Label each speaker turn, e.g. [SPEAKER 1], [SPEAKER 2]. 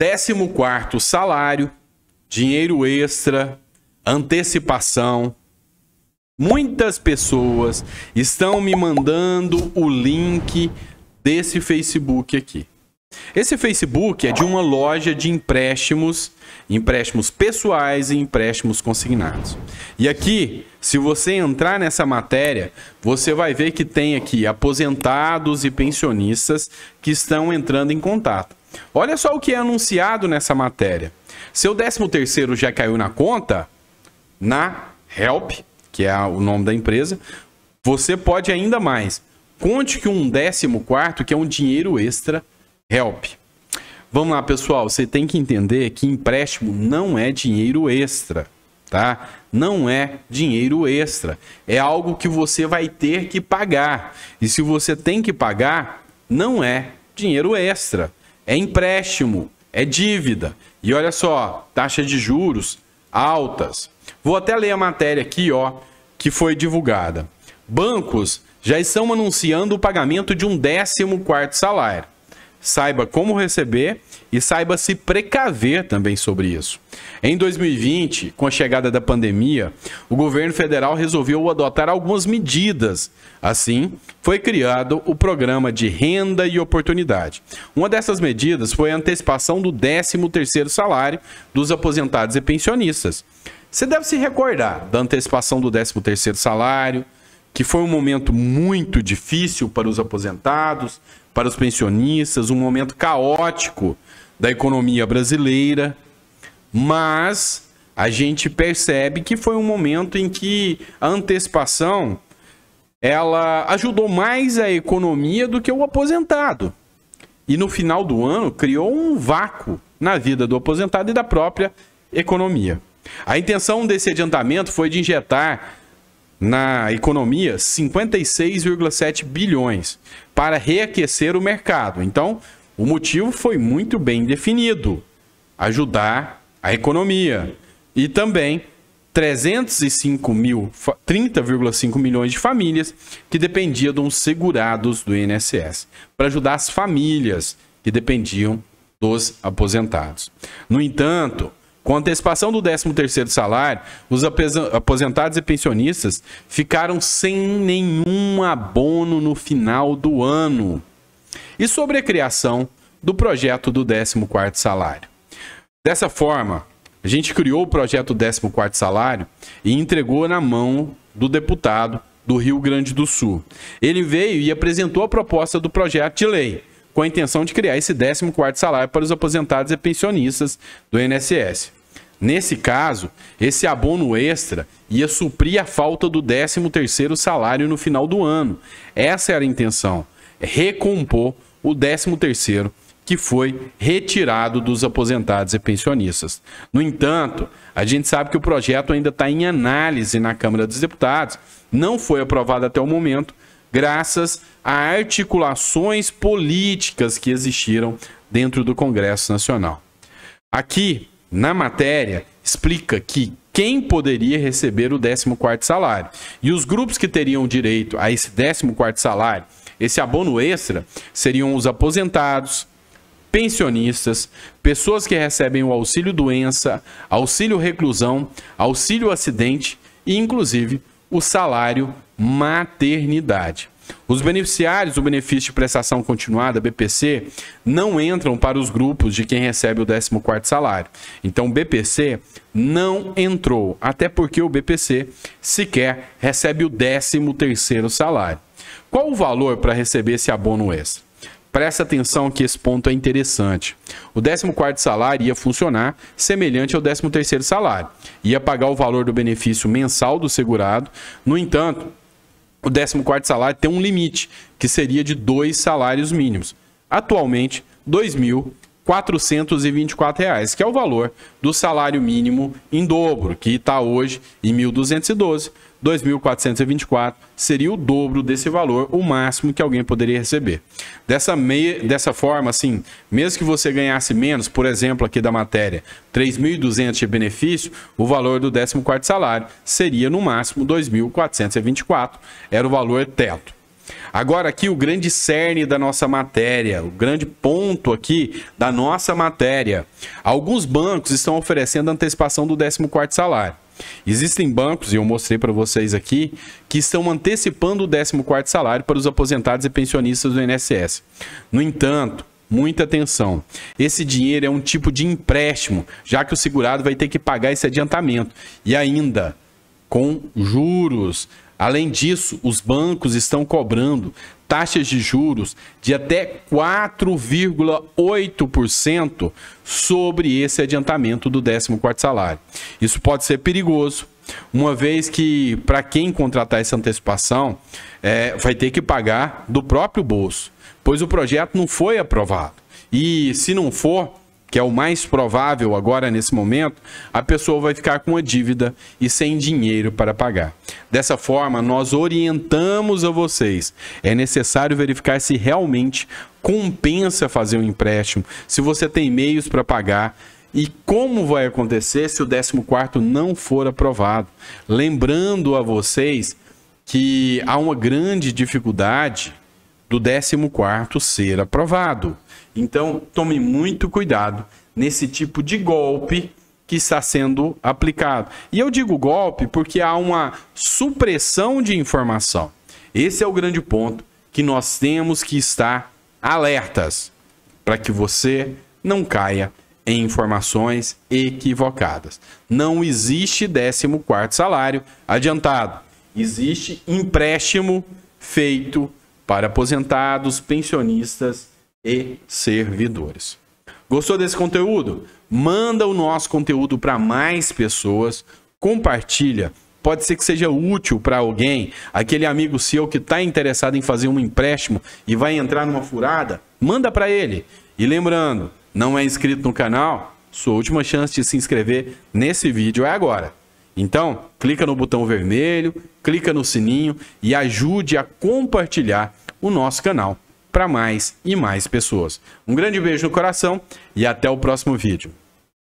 [SPEAKER 1] décimo quarto salário, dinheiro extra, antecipação. Muitas pessoas estão me mandando o link desse Facebook aqui. Esse Facebook é de uma loja de empréstimos, empréstimos pessoais e empréstimos consignados. E aqui, se você entrar nessa matéria, você vai ver que tem aqui aposentados e pensionistas que estão entrando em contato. Olha só o que é anunciado nessa matéria. Seu 13º já caiu na conta? Na Help, que é o nome da empresa, você pode ainda mais. Conte que um 14º, que é um dinheiro extra, Help. Vamos lá, pessoal, você tem que entender que empréstimo não é dinheiro extra, tá? Não é dinheiro extra. É algo que você vai ter que pagar. E se você tem que pagar, não é dinheiro extra é empréstimo, é dívida. E olha só, taxa de juros altas. Vou até ler a matéria aqui, ó, que foi divulgada. Bancos já estão anunciando o pagamento de um décimo quarto salário saiba como receber e saiba se precaver também sobre isso. Em 2020, com a chegada da pandemia, o governo federal resolveu adotar algumas medidas. Assim, foi criado o programa de renda e oportunidade. Uma dessas medidas foi a antecipação do 13º salário dos aposentados e pensionistas. Você deve se recordar da antecipação do 13º salário, que foi um momento muito difícil para os aposentados, para os pensionistas, um momento caótico da economia brasileira, mas a gente percebe que foi um momento em que a antecipação ela ajudou mais a economia do que o aposentado. E no final do ano criou um vácuo na vida do aposentado e da própria economia. A intenção desse adiantamento foi de injetar na economia 56,7 bilhões para reaquecer o mercado. Então, o motivo foi muito bem definido: ajudar a economia. E também 305 mil, 30,5 milhões de famílias que dependiam dos segurados do INSS, para ajudar as famílias que dependiam dos aposentados. No entanto, com antecipação do 13º salário, os aposentados e pensionistas ficaram sem nenhum abono no final do ano. E sobre a criação do projeto do 14º salário. Dessa forma, a gente criou o projeto 14º salário e entregou na mão do deputado do Rio Grande do Sul. Ele veio e apresentou a proposta do projeto de lei com a intenção de criar esse 14º salário para os aposentados e pensionistas do INSS. Nesse caso, esse abono extra ia suprir a falta do 13º salário no final do ano. Essa era a intenção, é recompor o 13º que foi retirado dos aposentados e pensionistas. No entanto, a gente sabe que o projeto ainda está em análise na Câmara dos Deputados, não foi aprovado até o momento, graças a articulações políticas que existiram dentro do Congresso Nacional. Aqui na matéria, explica que quem poderia receber o 14 salário. E os grupos que teriam direito a esse 14 salário, esse abono extra, seriam os aposentados, pensionistas, pessoas que recebem o auxílio doença, auxílio reclusão, auxílio acidente e inclusive o salário maternidade. Os beneficiários do benefício de prestação continuada, BPC, não entram para os grupos de quem recebe o 14 salário. Então, o BPC não entrou, até porque o BPC sequer recebe o 13 salário. Qual o valor para receber esse abono extra? Presta atenção que esse ponto é interessante. O 14 salário ia funcionar semelhante ao 13 salário. Ia pagar o valor do benefício mensal do segurado. No entanto, o 14 salário tem um limite, que seria de dois salários mínimos. Atualmente, R$ 2.424, que é o valor do salário mínimo em dobro, que está hoje em 1.212. 2.424 seria o dobro desse valor, o máximo que alguém poderia receber. Dessa, meia, dessa forma, assim, mesmo que você ganhasse menos, por exemplo, aqui da matéria, 3.200 de benefício, o valor do 14 salário seria no máximo 2.424, era o valor teto. Agora aqui o grande cerne da nossa matéria, o grande ponto aqui da nossa matéria. Alguns bancos estão oferecendo antecipação do 14 salário. Existem bancos, e eu mostrei para vocês aqui, que estão antecipando o 14 salário para os aposentados e pensionistas do INSS. No entanto, Muita atenção. Esse dinheiro é um tipo de empréstimo, já que o segurado vai ter que pagar esse adiantamento e ainda com juros. Além disso, os bancos estão cobrando taxas de juros de até 4,8% sobre esse adiantamento do 14 salário. Isso pode ser perigoso, uma vez que para quem contratar essa antecipação é, vai ter que pagar do próprio bolso, pois o projeto não foi aprovado. E se não for, que é o mais provável agora nesse momento, a pessoa vai ficar com a dívida e sem dinheiro para pagar. Dessa forma, nós orientamos a vocês. É necessário verificar se realmente compensa fazer um empréstimo, se você tem meios para pagar e como vai acontecer se o 14 não for aprovado. Lembrando a vocês que há uma grande dificuldade do 14º ser aprovado. Então, tome muito cuidado nesse tipo de golpe que está sendo aplicado. E eu digo golpe porque há uma supressão de informação. Esse é o grande ponto que nós temos que estar alertas para que você não caia em informações equivocadas. Não existe 14 salário adiantado. Existe empréstimo feito para aposentados, pensionistas e servidores. Gostou desse conteúdo? Manda o nosso conteúdo para mais pessoas, compartilha. Pode ser que seja útil para alguém, aquele amigo seu que está interessado em fazer um empréstimo e vai entrar numa furada, manda para ele. E lembrando, não é inscrito no canal? Sua última chance de se inscrever nesse vídeo é agora. Então, clica no botão vermelho, clica no sininho e ajude a compartilhar o nosso canal para mais e mais pessoas. Um grande beijo no coração e até o próximo vídeo.